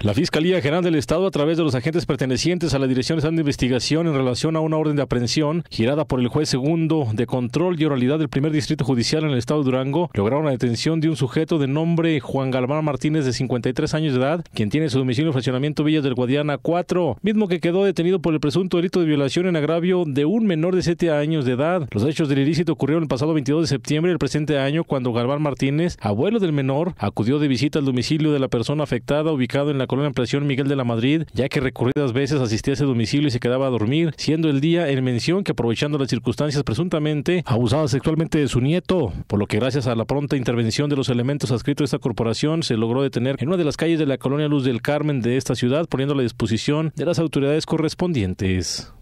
La Fiscalía General del Estado, a través de los agentes pertenecientes a la Dirección de Investigación en relación a una orden de aprehensión girada por el juez segundo de control y oralidad del primer distrito judicial en el estado de Durango, lograron la detención de un sujeto de nombre Juan Galván Martínez, de 53 años de edad, quien tiene su domicilio en fraccionamiento Villas del Guadiana 4, mismo que quedó detenido por el presunto delito de violación en agravio de un menor de 7 años de edad. Los hechos del ilícito ocurrieron el pasado 22 de septiembre del presente año, cuando Galván Martínez, abuelo del menor, acudió de visita al domicilio de la persona afectada ubicado en la colonia Presión Miguel de la Madrid, ya que recurridas veces asistía a ese domicilio y se quedaba a dormir, siendo el día en mención que aprovechando las circunstancias presuntamente abusaba sexualmente de su nieto, por lo que gracias a la pronta intervención de los elementos adscritos a esta corporación se logró detener en una de las calles de la colonia Luz del Carmen de esta ciudad, poniendo a la disposición de las autoridades correspondientes.